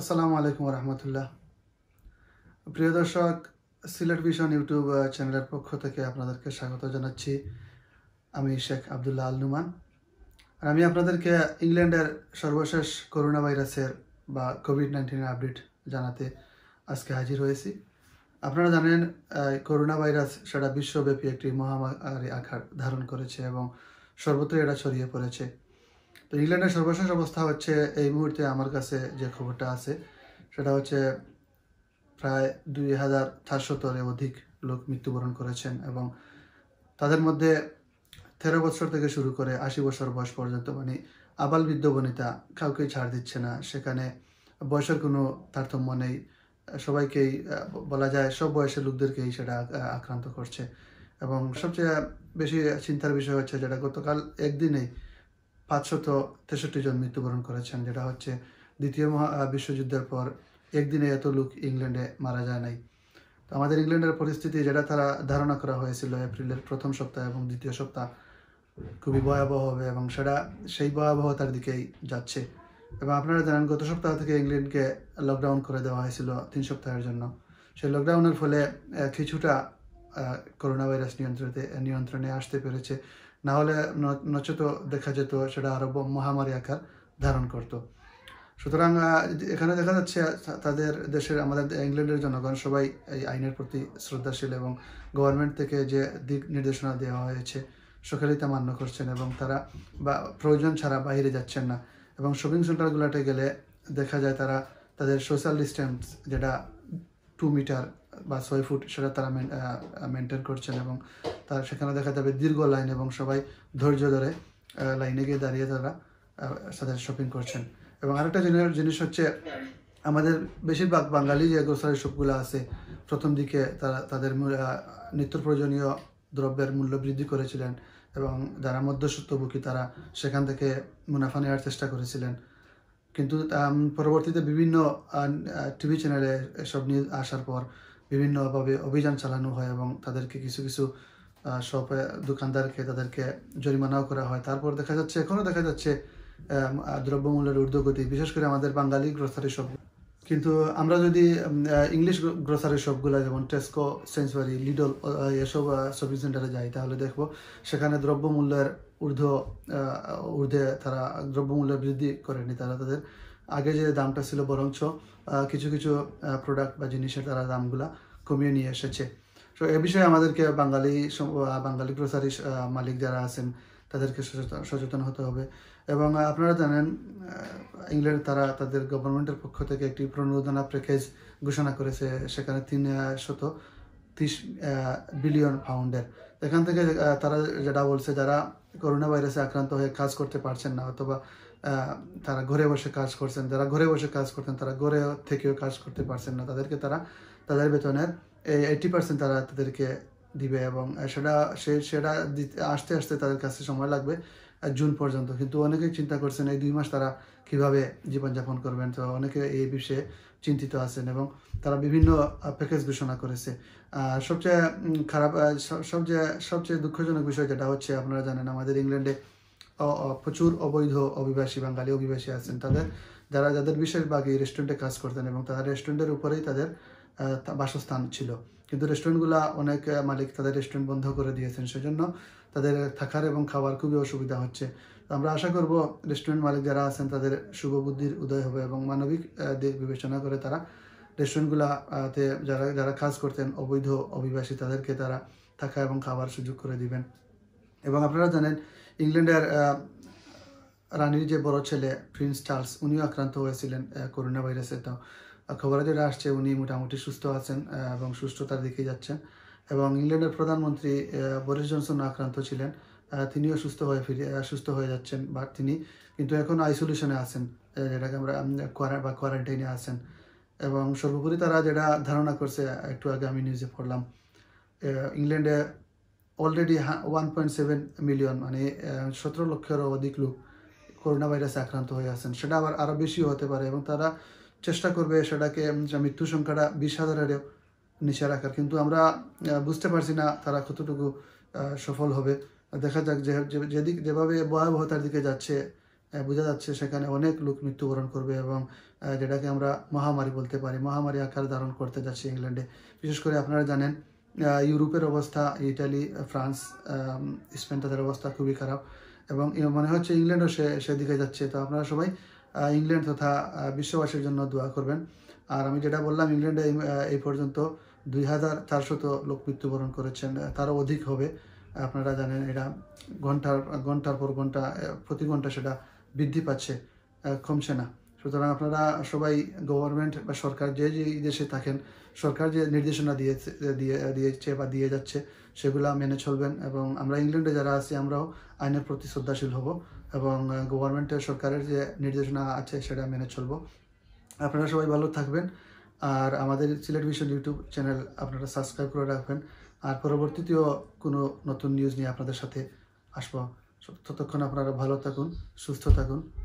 আসসালামু আলাইকুম রহমতুল্লাহ প্রিয় দর্শক সিলেট ভিশন ইউটিউব চ্যানেলের পক্ষ থেকে আপনাদেরকে স্বাগত জানাচ্ছি আমি শেখ আবদুল্লাহ আল নুমান আর আমি আপনাদেরকে ইংল্যান্ডের সর্বশেষ করোনা ভাইরাসের বা কোভিড নাইন্টিনের আপডেট জানাতে আজকে হাজির হয়েছি আপনারা জানেন করোনা ভাইরাস সেটা বিশ্বব্যাপী একটি মহামারী আকার ধারণ করেছে এবং সর্বত্র এটা ছড়িয়ে পড়েছে তো ইংল্যান্ডের সর্বশেষ অবস্থা হচ্ছে এই মুহূর্তে আমার কাছে যে খবরটা আছে সেটা হচ্ছে প্রায় দুই হাজার চারশোতরে অধিক লোক মৃত্যুবরণ করেছেন এবং তাদের মধ্যে তেরো বছর থেকে শুরু করে আশি বছর বয়স পর্যন্ত মানে আবাল বৃদ্ধ বনিতা কাউকেই ছাড় দিচ্ছে না সেখানে বয়সের কোনো তারতম্য নেই সবাইকেই বলা যায় সব বয়সের লোকদেরকেই সেটা আক্রান্ত করছে এবং সবচেয়ে বেশি চিন্তার বিষয় হচ্ছে যেটা গতকাল একদিনেই পাঁচশত তেষট্টি জন মৃত্যুবরণ করেছেন যেটা হচ্ছে দ্বিতীয় মহা বিশ্বযুদ্ধের পর একদিনে এত লোক ইংল্যান্ডে মারা যায় নাই তো আমাদের ইংল্যান্ডের পরিস্থিতি যেটা তারা ধারণা করা হয়েছিল এপ্রিলের প্রথম সপ্তাহ এবং দ্বিতীয় সপ্তাহ খুবই ভয়াবহ হবে এবং সেটা সেই ভয়াবহতার দিকেই যাচ্ছে এবং আপনারা জানেন গত সপ্তাহ থেকে ইংল্যান্ডকে লকডাউন করে দেওয়া হয়েছিল তিন সপ্তাহের জন্য সেই লকডাউনের ফলে কিছুটা করোনা ভাইরাস নিয়ন্ত্রণে নিয়ন্ত্রণে আসতে পেরেছে না হলে নচেত দেখা যেত সেটা আরব মহামারী আকার ধারণ করত সুতরাং এখানে দেখা যাচ্ছে তাদের দেশের আমাদের ইংল্যান্ডের জনগণ সবাই এই আইনের প্রতি শ্রদ্ধাশীল এবং গভর্নমেন্ট থেকে যে দিক নির্দেশনা দেওয়া হয়েছে সকালেই তা মান্য করছেন এবং তারা বা প্রয়োজন ছাড়া বাইরে যাচ্ছেন না এবং শপিং সেন্টারগুলোতে গেলে দেখা যায় তারা তাদের সোশ্যাল ডিস্টেন্স যেটা টু মিটার বা ছয় ফুট সেটা তারা মেনটেন করছেন এবং তারা সেখানে দেখা যাবে দীর্ঘ লাইন এবং সবাই ধৈর্য ধরে লাইনে গিয়ে দাঁড়িয়ে তারা তাদের শপিং করছেন এবং আরেকটা জিনিস হচ্ছে আমাদের বেশিরভাগ বাঙালি যে গ্রোসারি শপগুলো আছে প্রথম দিকে তারা তাদের নিত্য প্রয়োজনীয় দ্রব্যের মূল্য বৃদ্ধি করেছিলেন এবং যারা মধ্যস্বত্বভোগী তারা সেখান থেকে মুনাফা নেওয়ার চেষ্টা করেছিলেন কিন্তু পরবর্তীতে বিভিন্ন টিভি চ্যানেলে এসব নিয়ে আসার পর বিভিন্নভাবে অভিযান চালানো হয় এবং তাদেরকে কিছু কিছু শপে দোকানদারকে তাদেরকে জরিমানাও করা হয় তারপর দেখা যাচ্ছে এখনও দেখা যাচ্ছে দ্রব্যমূল্যের ঊর্ধ্বগতি বিশেষ করে আমাদের বাঙালি গ্রোসারি শপ কিন্তু আমরা যদি ইংলিশ গ্রোসারি শপগুলো যেমন টেস্কো সেন্সুয়ারি লিডল এসব শপিং সেন্টারে যাই তাহলে দেখব সেখানে দ্রব্যমূল্যের ঊর্ধ্ব ঊর্ধ্বে তারা দ্রব্যমূল্য বৃদ্ধি করেনি তারা তাদের আগে যে দামটা ছিল বরঞ্চ কিছু কিছু প্রোডাক্ট বা জিনিসের তারা দামগুলা কমিয়ে নিয়ে এসেছে তো এ বিষয়ে আমাদেরকে বাঙালি বাঙালি গ্রোসারি মালিক যারা আছেন তাদেরকে সচেতন হতে হবে এবং আপনারা জানেন ইংল্যান্ড তারা তাদের গভর্নমেন্টের পক্ষ থেকে একটি প্রণোদনা প্যাকেজ ঘোষণা করেছে সেখানে তিন শত তিরিশ বিলিয়ন পাউন্ডের এখান থেকে তারা যেটা বলছে যারা করোনা ভাইরাসে আক্রান্ত হয়ে কাজ করতে পারছেন না অথবা তারা ঘরে বসে কাজ করছেন যারা ঘরে বসে কাজ করতেন তারা ঘরে থেকেও কাজ করতে পারছেন না তাদেরকে তারা তাদের বেতনের এই এইটি পার্সেন্ট তারা তাদেরকে দিবে এবং সেটা সে সেটা আসতে আসতে তাদের কাছে সময় লাগবে জুন পর্যন্ত কিন্তু অনেকেই চিন্তা করছেন এই দুই মাস তারা কীভাবে জীবনযাপন করবেন তো অনেকে এই বিষয়ে চিন্তিত আছেন এবং তারা বিভিন্ন প্যাকেজ ঘোষণা করেছে সবচেয়ে খারাপ সবচেয়ে সবচেয়ে দুঃখজনক বিষয় যেটা হচ্ছে আপনারা জানেন আমাদের ইংল্যান্ডে প্রচুর অবৈধ অভিবাসী বাঙালি অভিবাসী আছেন তাদের যারা যাদের বিশেষ ভাগে রেস্টুরেন্টে কাজ করতেন এবং তাদের রেস্টুরেন্টের উপরেই তাদের বাসস্থান ছিল কিন্তু রেস্টুরেন্টগুলো অনেক মালিক তাদের রেস্টুরেন্ট বন্ধ করে দিয়েছেন সেজন্য তাদের থাকার এবং খাওয়ার খুবই অসুবিধা হচ্ছে আমরা আশা করব রেস্টুরেন্ট মালিক যারা আছেন তাদের শুভ বুদ্ধির উদয় হবে এবং মানবিক বিবেচনা করে তারা রেস্টুরেন্টগুলাতে যারা যারা কাজ করতেন অবৈধ অভিবাসী তাদেরকে তারা থাকা এবং খাওয়ার সুযোগ করে দিবেন এবং আপনারা জানেন ইংল্যান্ডের রানীর যে বড় ছেলে প্রিন্স চার্লস উনিও আক্রান্ত হয়েছিলেন করোনা ভাইরাসে তো খবরে যেটা আসছে উনি মোটামুটি সুস্থ আছেন এবং সুস্থতার দিকে যাচ্ছেন এবং ইংল্যান্ডের প্রধানমন্ত্রী বরিস জনসন আক্রান্ত ছিলেন তিনিও সুস্থ হয়ে ফিরে সুস্থ হয়ে যাচ্ছেন বা তিনি কিন্তু এখন আইসোলেশনে আছেন যেটাকে আমরা বা কোয়ারেন্টাইনে আছেন এবং সর্বোপরি তারা যেটা ধারণা করছে একটু আগে আমি নিউজে পড়লাম ইংল্যান্ডে already one point seven million মানে সতেরো লক্ষেরও অধিক লোক করোনা ভাইরাসে আক্রান্ত হয়ে আছেন সেটা আবার আরও বেশিও হতে পারে এবং তারা চেষ্টা করবে সেটাকে মৃত্যু সংখ্যাটা বিশ হাজারেরও নিচে রাখার কিন্তু আমরা বুঝতে পারছি না তারা কতটুকু সফল হবে দেখা যাক যে যেদিক যেভাবে ভয়াবহতার দিকে যাচ্ছে বোঝা যাচ্ছে সেখানে অনেক লোক মৃত্যুবরণ করবে এবং যেটাকে আমরা মহামারী বলতে পারি মহামারী আকার ধারণ করতে যাচ্ছে ইংল্যান্ডে বিশেষ করে আপনারা জানেন ইউরোপের অবস্থা ইটালি ফ্রান্স স্পেন তাদের অবস্থা খুবই খারাপ এবং মনে হচ্ছে ইংল্যান্ডও সে সেদিকে যাচ্ছে তো আপনারা সবাই ইংল্যান্ড তথা বিশ্ববাসীর জন্য দোয়া করবেন আর আমি যেটা বললাম ইংল্যান্ডে এই পর্যন্ত দুই হাজার চারশত লোক মৃত্যুবরণ করেছেন তারও অধিক হবে আপনারা জানেন এটা ঘন্টার ঘন্টার পর ঘন্টা প্রতি ঘন্টা সেটা বৃদ্ধি পাচ্ছে কমছে না সুতরাং আপনারা সবাই গভর্নমেন্ট বা সরকার যে যে দেশে থাকেন সরকার যে নির্দেশনা দিয়ে দিয়েছে বা দিয়ে যাচ্ছে সেগুলো মেনে চলবেন এবং আমরা ইংল্যান্ডে যারা আছি আমরাও আইনের প্রতি শ্রদ্ধাশীল হব এবং গভর্নমেন্টের সরকারের যে নির্দেশনা আছে সেটা মেনে চলব আপনারা সবাই ভালো থাকবেন আর আমাদের সিলেট ভিশন ইউটিউব চ্যানেল আপনারা সাবস্ক্রাইব করে রাখবেন আর পরবর্তীতেও কোনো নতুন নিউজ নিয়ে আপনাদের সাথে আসবো ততক্ষণ আপনারা ভালো থাকুন সুস্থ থাকুন